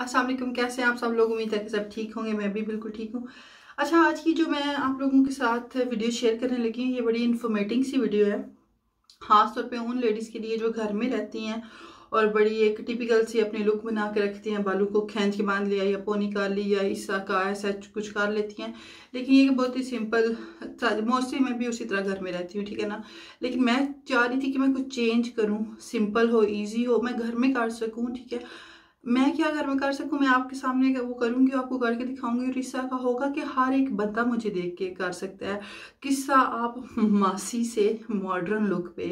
असल कैसे हैं आप सब लोग उम्मीद है कि सब ठीक होंगे मैं भी बिल्कुल ठीक हूँ अच्छा आज की जो मैं आप लोगों के साथ वीडियो शेयर करने लगी हूँ ये बड़ी इन्फॉर्मेटिंग सी वीडियो है ख़ास तौर पे उन लेडीज़ के लिए जो घर में रहती हैं और बड़ी एक टिपिकल सी अपने लुक बना के रखती हैं बालू को खींच के बांध लिया या पोनी कर ली या ईसा का ऐसा कुछ कर लेती हैं लेकिन ये बहुत ही सिंपल मोस्टली अच्छा, मैं भी उसी तरह घर में रहती हूँ ठीक है ना लेकिन मैं चाह रही थी कि मैं कुछ चेंज करूँ सिंपल हो ईजी हो मैं घर में कर सकूँ ठीक है मैं क्या घर में कर सकूँ मैं आपके सामने वो करूँगी आपको करके दिखाऊंगी और इसका का होगा कि हर एक बंदा मुझे देख के कर सकता है किस्सा आप मासी से मॉडर्न लुक पे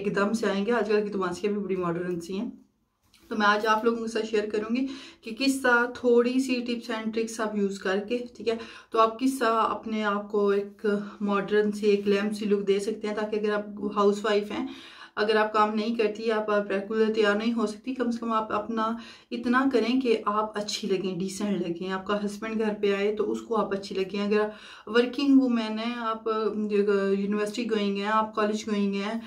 एकदम से आएंगे आजकल की तो मासियाँ भी बड़ी मॉडर्न सी हैं तो मैं आज आप लोगों के साथ शेयर करूंगी कि किस तरह थोड़ी सी टिप्स एंड ट्रिक्स आप यूज़ करके ठीक है तो आप किस तरह अपने आप को एक मॉडर्न सी एक लैम्प सी लुक दे सकते हैं ताकि अगर आप हाउस वाइफ हैं अगर आप काम नहीं करती आप रेगुलर तैयार नहीं हो सकती कम से कम आप अपना इतना करें कि आप अच्छी लगें डिसेंट लगें आपका हस्बैंड घर पे आए तो उसको आप अच्छी लगें अगर वर्किंग वूमेन हैं आप यूनिवर्सिटी गोइंग हैं आप कॉलेज गोइंग हैं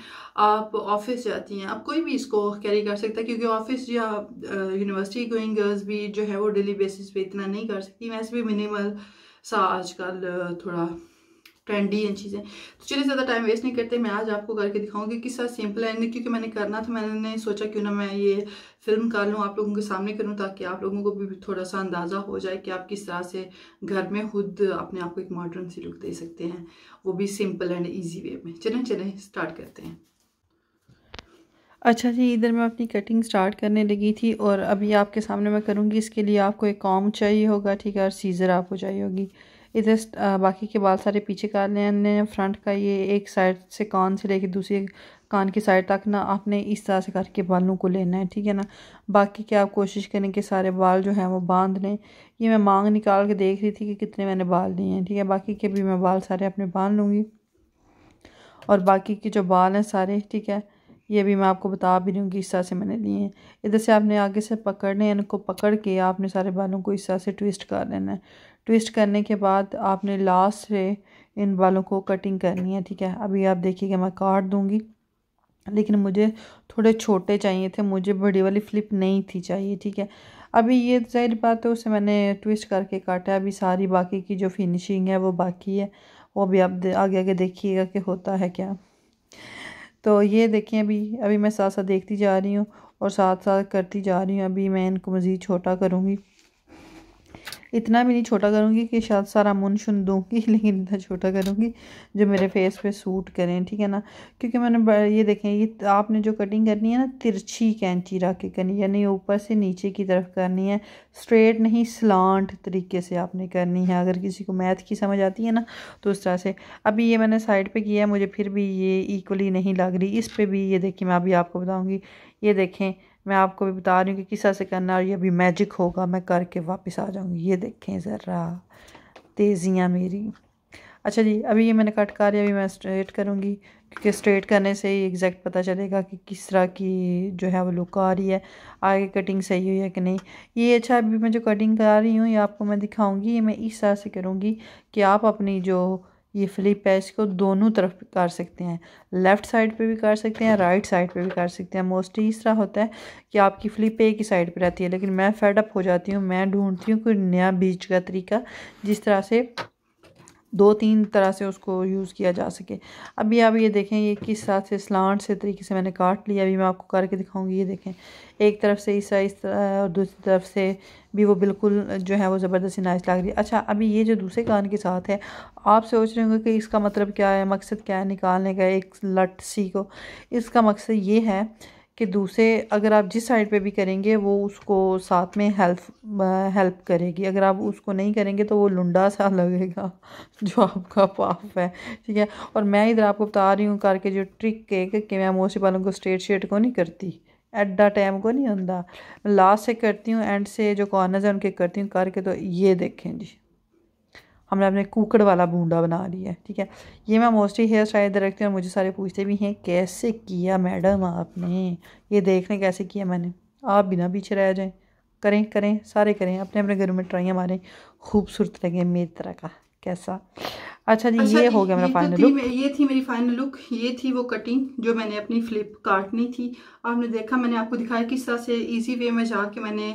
आप ऑफिस जाती हैं आप कोई भी इसको कैरी कर सकता है क्योंकि ऑफिस या यूनिवर्सिटी गोइंग गर्ल्स भी जो है वो डेली बेसिस पे इतना नहीं कर सकती वैसे भी मिनिमल सा आजकल थोड़ा ट्रेंडी इन चीज़ें तो चलिए ज़्यादा टाइम वेस्ट नहीं करते मैं आज आपको करके दिखाऊंगी किस तरह सिंपल है क्योंकि मैंने करना था मैंने सोचा क्यों ना मैं ये फिल्म कर लूँ आप लोगों के सामने करूँ ताकि आप लोगों को भी थोड़ा सा अंदाज़ा हो जाए कि आप किस तरह से घर में खुद अपने आप को एक मॉडर्न सी लुक दे सकते हैं वो भी सिंपल एंड ईजी वे में चलें चलें स्टार्ट करते हैं अच्छा जी इधर मैं अपनी कटिंग स्टार्ट करने लगी थी और अभी आपके सामने मैं करूँगी इसके लिए आपको एक कॉम चाहिए होगा ठीक है और सीज़र आपको चाहिए होगी इधर बाकी के बाल सारे पीछे कर लेने फ्रंट का ये एक साइड से कान से लेके दूसरे कान की साइड तक ना आपने इस तरह से करके बालों को लेना है ठीक है ना बाकी क्या आप कोशिश करें कि सारे बाल जो हैं वो बांध लें ये मैं मांग निकाल के देख रही थी कि कितने मैंने बाल लिए हैं ठीक है बाकी के भी मैं बाल सारे अपने बांध लूँगी और बाकी के जो बाल हैं सारे ठीक है ये भी मैं आपको बता भी रही हूँ कि इस तरह से मैंने लिए हैं इधर से आपने आगे से पकड़ने इनको पकड़ के आपने सारे बालों को इस तरह से ट्विस्ट कर लेना है ट्विस्ट करने के बाद आपने लास्ट से इन बालों को कटिंग करनी है ठीक है अभी आप देखिएगा मैं काट दूँगी लेकिन मुझे थोड़े छोटे चाहिए थे मुझे बड़ी वाली फ्लिप नहीं थी चाहिए ठीक है अभी ये जाहिर बात है उसे मैंने ट्विस्ट करके काटा है अभी सारी बाकी की जो फिनिशिंग है वो बाकी है वो भी आप आगे आगे देखिएगा कि होता है क्या तो ये देखें अभी अभी मैं साथ साथ देखती जा रही हूँ और साथ साथ करती जा रही हूँ अभी मैं इनको मज़ीद छोटा करूँगी इतना भी नहीं छोटा करूँगी कि शायद सारा मुन शुन दूँगी लेकिन इतना छोटा करूँगी जो मेरे फेस पे सूट करें ठीक है ना क्योंकि मैंने ये देखें ये आपने जो कटिंग करनी है ना तिरछी कैंची रख के करनी यानी ऊपर से नीचे की तरफ करनी है स्ट्रेट नहीं स्लांट तरीके से आपने करनी है अगर किसी को मैथ की समझ आती है ना तो उस तरह से अभी ये मैंने साइड पर किया है मुझे फिर भी ये इक्वली नहीं लग रही इस पर भी ये देखिए मैं अभी आपको बताऊँगी ये देखें मैं आपको भी बता रही हूँ कि किस तरह से करना और ये भी मैजिक होगा मैं करके वापस आ जाऊँगी ये देखें ज़रा तेज़ियाँ मेरी अच्छा जी अभी ये मैंने कट कर अभी मैं स्ट्रेट करूँगी क्योंकि स्ट्रेट करने से ही एग्जैक्ट पता चलेगा कि किस तरह की जो है वो लुक आ रही है आगे कटिंग सही हुई है कि नहीं ये अच्छा अभी मैं जो कटिंग करा रही हूँ ये आपको मैं दिखाऊँगी ये मैं इस तरह से करूँगी कि आप अपनी जो ये फ्लिप है इसको दोनों तरफ कर सकते हैं लेफ़्ट साइड पे भी कर सकते हैं राइट साइड पे भी कर सकते हैं मोस्टली इस तरह होता है कि आपकी फ्लिप एक ही साइड पे रहती है लेकिन मैं फेडअप हो जाती हूँ मैं ढूंढती हूँ कोई नया बीच का तरीका जिस तरह से दो तीन तरह से उसको यूज़ किया जा सके अभी आप ये देखें ये किस साथ से स्लांट से तरीके से मैंने काट लिया अभी मैं आपको करके दिखाऊंगी ये देखें एक तरफ से इस इस तरह और दूसरी तरफ से भी वो बिल्कुल जो है वो ज़बरदस्ती नाइस लग रही है अच्छा अभी ये जो दूसरे कान के साथ है आप सोच रहे होंगे कि इसका मतलब क्या है मकसद क्या है निकालने का एक लट सी को इसका मकसद ये है कि दूसरे अगर आप जिस साइड पे भी करेंगे वो उसको साथ में हेल्प हेल्प करेगी अगर आप उसको नहीं करेंगे तो वो लुंडा सा लगेगा जो आपका पाप है ठीक है और मैं इधर आपको बता रही हूँ करके जो ट्रिक है कि मैं मोसी बालों को स्ट्रेट शेट को नहीं करती एट द टाइम को नहीं आंदा लास्ट से करती हूँ एंड से जो कॉर्नर्स हैं उनके करती हूँ करके तो ये देखें जी हमने अपने कुकड़ वाला बूंदा बना लिया ठीक है ये मैं मोस्टली हेयर स्टाइल रखती हूँ और मुझे सारे पूछते भी हैं कैसे किया मैडम आपने ये देख लें कैसे किया मैंने आप बिना पीछे रह जाएं करें करें सारे करें अपने अपने घर में ट्राइयाँ मारें खूबसूरत लगे मेरी तरह का कैसा अच्छा जी अच्छा, ये हो गया मेरा फाइनल लुक तो ये थी मेरी फाइनल लुक ये थी वो कटिंग जो मैंने अपनी फ्लिप काटनी थी आपने देखा मैंने आपको दिखाया किस तरह से इजी वे में जाके मैंने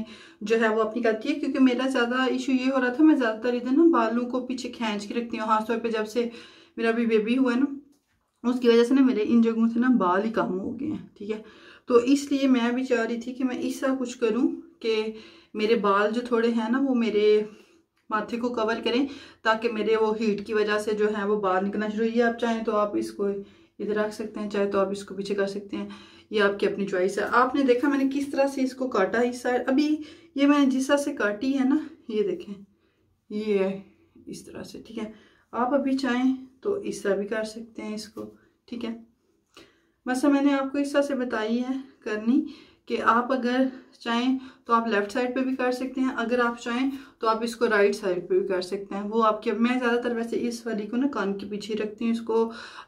जो है वो अपनी करती है क्योंकि मेरा ज़्यादा इशू ये हो रहा था मैं ज़्यादातर इधर ना बालों को पीछे खींच के रखती हूँ खासतौर पर जब से मेरा भी बेबी हुआ है ना उसकी वजह से ना मेरे इन जगहों से ना बाल ही कम हो गए हैं ठीक है तो इसलिए मैं भी चाह रही थी कि मैं ऐसा कुछ करूँ कि मेरे बाल जो थोड़े हैं ना वो मेरे माथे को कवर करें ताकि मेरे वो हीट की वजह से जो है वो बाहर निकलना शुरू हुई आप चाहें तो आप इसको इधर रख सकते हैं चाहे तो आप इसको पीछे कर सकते हैं ये आपकी अपनी चॉइस है आपने देखा मैंने किस तरह से इसको काटा इस साइड अभी ये मैंने जिस तरह से काटी है ना ये देखें ये है इस तरह से ठीक है आप अभी चाहें तो इस तरह भी कर सकते हैं इसको ठीक है बस मैंने आपको इस तरह से बताई है करनी कि आप अगर चाहें तो आप लेफ़्ट साइड पे भी कर सकते हैं अगर आप चाहें तो आप इसको राइट साइड पे भी कर सकते हैं वो आपके मैं ज़्यादातर वैसे इस वाली को ना कान के पीछे रखती हूँ इसको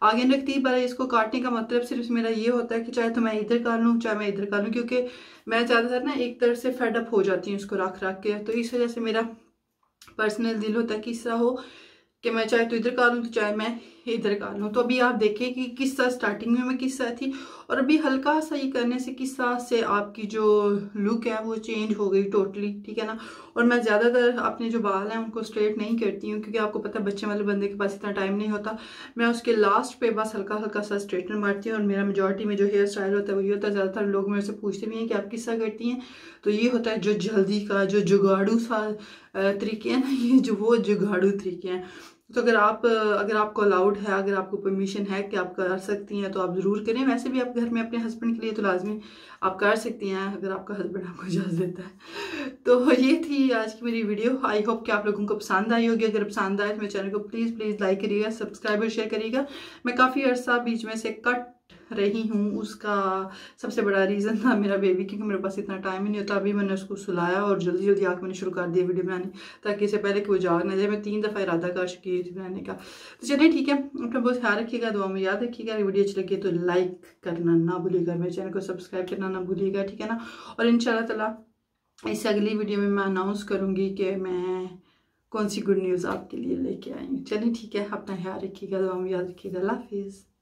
आगे नहीं रखती पर इसको काटने का मतलब सिर्फ मेरा ये होता है कि चाहे तो मैं इधर कर लूँ चाहे मैं इधर कर लूँ क्योंकि मैं ज़्यादातर ना एक तरह से फेडअप हो जाती हूँ इसको रख रख के तो इस वजह से मेरा पर्सनल दिल होता है कि इस तरह हो कि मैं चाहे तो इधर कर लूँ तो चाहे मैं इधर का लूँ तो अभी आप देखें कि किस तरह स्टार्टिंग में मैं किस तरह थी और अभी हल्का सा ये करने से किस तरह से आपकी जो लुक है वो चेंज हो गई टोटली ठीक है ना और मैं ज़्यादातर अपने जो बाल हैं उनको स्ट्रेट नहीं करती हूँ क्योंकि आपको पता है बच्चे वाले बंदे के पास इतना टाइम नहीं होता मैं उसके लास्ट पे बस हल्का हल्का सा स्ट्रेटनर मारती हूँ और मेरा मेजोरिटी में जो हेयर स्टाइल होता है वही होता है ज़्यादातर लोग मेरे से पूछते भी हैं कि आप किस तरह करती हैं तो ये होता है जो जल्दी का जो जुगाड़ू सा तरीके हैं ना ये जो वो जुगाड़ू तरीके हैं तो अगर आप अगर आपको अलाउड है अगर आपको परमिशन है कि आप कर सकती हैं तो आप ज़रूर करें वैसे भी आप घर में अपने हस्बैंड के लिए तो लाजमी आप कर सकती हैं अगर आपका हस्बैंड आपको इजाज़त देता है तो ये थी आज की मेरी वीडियो आई होप कि आप लोगों को पसंद आई होगी अगर पसंद आए तो मेरे चैनल को प्लीज़ प्लीज़ लाइक करिएगा सब्सक्राइब और शेयर करिएगा मैं काफ़ी अर्सा बीच में से कट रही हूँ उसका सबसे बड़ा रीज़न था मेरा बेबी क्योंकि मेरे पास इतना टाइम ही नहीं होता अभी मैंने उसको सुलाया और जल्दी जल्दी आँख मैंने शुरू कर दिया वीडियो बनाने ताकि इससे पहले कि वो जाग ना जाए मैं तीन दफ़ा इरादा कर चुकी थी बनाने का तो चलिए ठीक है अपना बहुत ख्याल रखिएगा दुआ में याद रखिएगा वीडियो अच्छी लगी तो लाइक करना ना भूलिएगा मेरे चैनल को सब्सक्राइब करना ना भूलिएगा ठीक है ना और इन तला इस अगली वीडियो में मैं अनाउंस करूँगी कि मैं कौन सी गुड न्यूज़ आपके लिए लेके आई चलिए ठीक है अपना ख्याल रखिएगा दुआ में याद रखिएगा हाफिज़